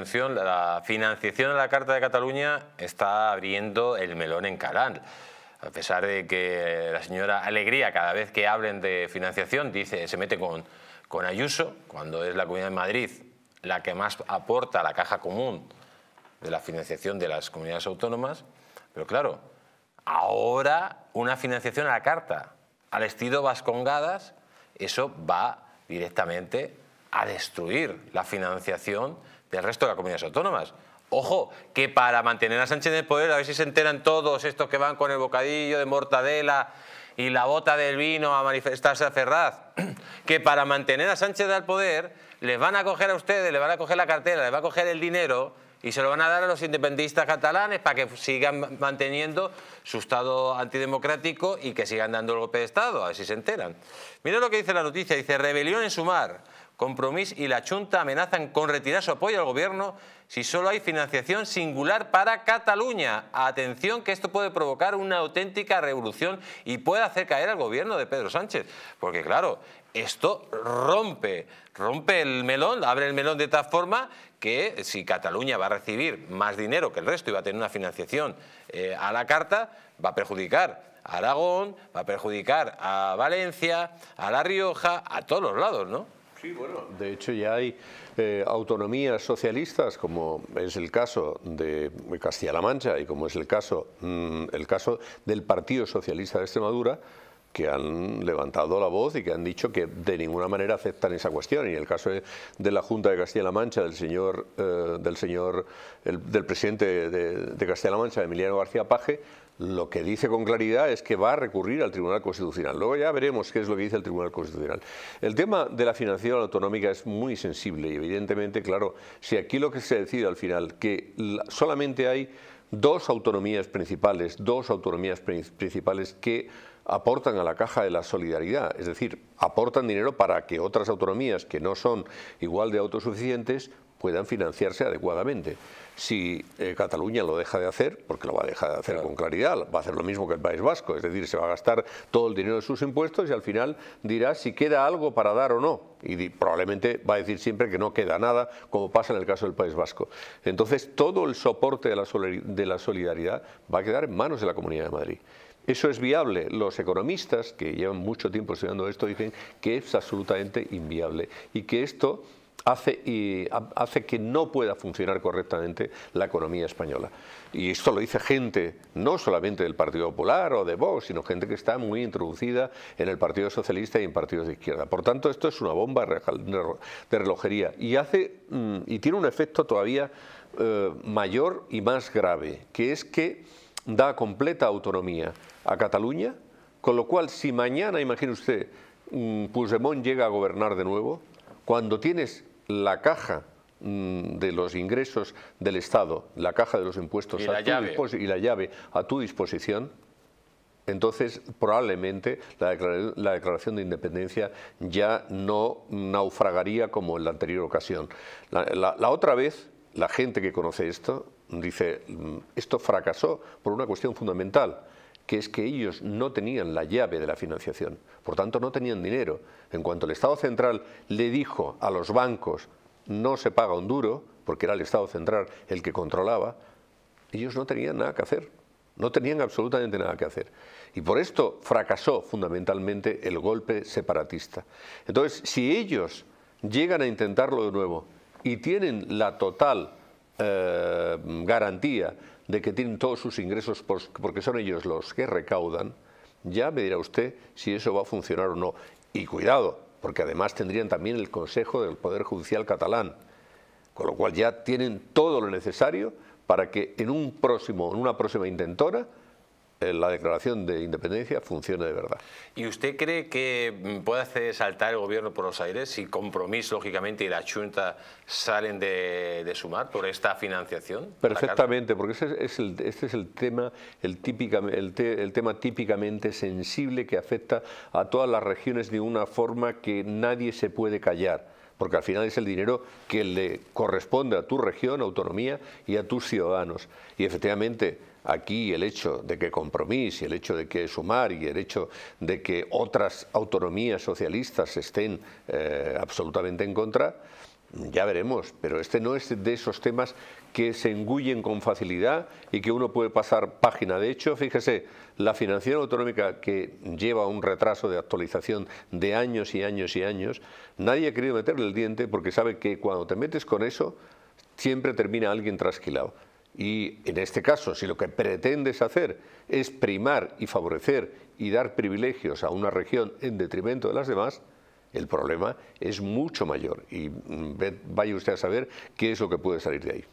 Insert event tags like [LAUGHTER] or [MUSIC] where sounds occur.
La financiación a la Carta de Cataluña está abriendo el melón en Canal. A pesar de que la señora Alegría, cada vez que hablen de financiación, dice, se mete con, con Ayuso, cuando es la Comunidad de Madrid la que más aporta a la caja común de la financiación de las comunidades autónomas. Pero claro, ahora una financiación a la carta, al estilo Vascongadas, eso va directamente a destruir la financiación del resto de las comunidades autónomas. Ojo, que para mantener a Sánchez en el poder, a ver si se enteran todos estos que van con el bocadillo de mortadela y la bota del vino a manifestarse a Ferraz, [CLEARS THROAT] que para mantener a Sánchez el poder les van a coger a ustedes, les van a coger la cartera, les van a coger el dinero y se lo van a dar a los independentistas catalanes para que sigan manteniendo su estado antidemocrático y que sigan dando el golpe de Estado, a ver si se enteran. Mira lo que dice la noticia, dice rebelión en su mar... Compromís y la Junta amenazan con retirar su apoyo al gobierno si solo hay financiación singular para Cataluña. Atención que esto puede provocar una auténtica revolución y puede hacer caer al gobierno de Pedro Sánchez. Porque claro, esto rompe, rompe el melón, abre el melón de tal forma que si Cataluña va a recibir más dinero que el resto y va a tener una financiación eh, a la carta, va a perjudicar a Aragón, va a perjudicar a Valencia, a La Rioja, a todos los lados, ¿no? Sí, bueno. De hecho, ya hay eh, autonomías socialistas, como es el caso de Castilla-La Mancha y como es el caso, mm, el caso del Partido Socialista de Extremadura, que han levantado la voz y que han dicho que de ninguna manera aceptan esa cuestión. Y en el caso de la Junta de Castilla-La Mancha, del señor, eh, del, señor el, del presidente de, de Castilla-La Mancha, Emiliano García Paje, lo que dice con claridad es que va a recurrir al Tribunal Constitucional. Luego ya veremos qué es lo que dice el Tribunal Constitucional. El tema de la financiación autonómica es muy sensible y evidentemente, claro, si aquí lo que se decide al final, que solamente hay dos autonomías principales, dos autonomías principales que aportan a la caja de la solidaridad, es decir, aportan dinero para que otras autonomías que no son igual de autosuficientes puedan financiarse adecuadamente. Si eh, Cataluña lo deja de hacer, porque lo va a dejar de hacer con claridad, va a hacer lo mismo que el País Vasco, es decir, se va a gastar todo el dinero de sus impuestos y al final dirá si queda algo para dar o no. Y probablemente va a decir siempre que no queda nada, como pasa en el caso del País Vasco. Entonces, todo el soporte de la, de la solidaridad va a quedar en manos de la Comunidad de Madrid. Eso es viable. Los economistas, que llevan mucho tiempo estudiando esto, dicen que es absolutamente inviable y que esto hace, y, hace que no pueda funcionar correctamente la economía española. Y esto lo dice gente, no solamente del Partido Popular o de Vox, sino gente que está muy introducida en el Partido Socialista y en partidos de izquierda. Por tanto, esto es una bomba de relojería mm, y, tiene un efecto todavía eh, mayor y más grave, que es que da completa autonomía a Cataluña, con lo cual si mañana, imagine usted, mm, Puigdemont llega a gobernar de nuevo, cuando tienes la caja mm, de los ingresos del Estado, la caja de los impuestos y, la, llave. a tu disposición, entonces probablemente la, declaración de independencia ya no naufragaría como en la anterior ocasión. la otra vez, la gente que conoce esto dice, mm, esto fracasó por una cuestión fundamental que es que ellos no tenían la llave de la financiación, por tanto no tenían dinero. En cuanto el Estado central le dijo a los bancos no se paga un duro, porque era el Estado central el que controlaba, ellos no tenían nada que hacer, no tenían absolutamente nada que hacer. Y por esto fracasó fundamentalmente el golpe separatista. Entonces, si ellos llegan a intentarlo de nuevo y tienen la total eh, garantía de que tienen todos sus ingresos porque son ellos los que recaudan, ya me dirá usted si eso va a funcionar o no. Y cuidado, porque además tendrían también el Consejo del Poder Judicial catalán, con lo cual ya tienen todo lo necesario para que en, un próximo, en una próxima intentona eh, la declaración de independencia funciona de verdad. ¿Y usted cree que mm, puede hacer saltar el gobierno por los aires si compromiso lógicamente, y la Junta salen de, su Sumar por esta financiación? Perfectamente, porque ese es este es el tema, el, típica, el tema típicamente sensible que afecta a todas las regiones de una forma que nadie se puede callar porque al final es el dinero que le corresponde a tu región, autonomía y a tus ciudadanos. Y efectivamente, Aquí el hecho de que Compromís y el hecho de que Sumar y el hecho de que otras autonomías socialistas estén eh, absolutamente en contra, ya veremos, pero este no es de esos temas que se engullen con facilidad y que uno puede pasar página. De hecho, fíjese, la financiación autonómica que lleva un retraso de actualización de años y años y años, nadie ha querido meterle el diente porque sabe que cuando te metes con eso, siempre termina alguien trasquilado. Y en este caso, si lo que pretendes hacer es primar y favorecer y dar privilegios a una región en detrimento de las demás, el problema es mucho mayor y mm, vaya usted a saber qué es lo que puede salir de ahí.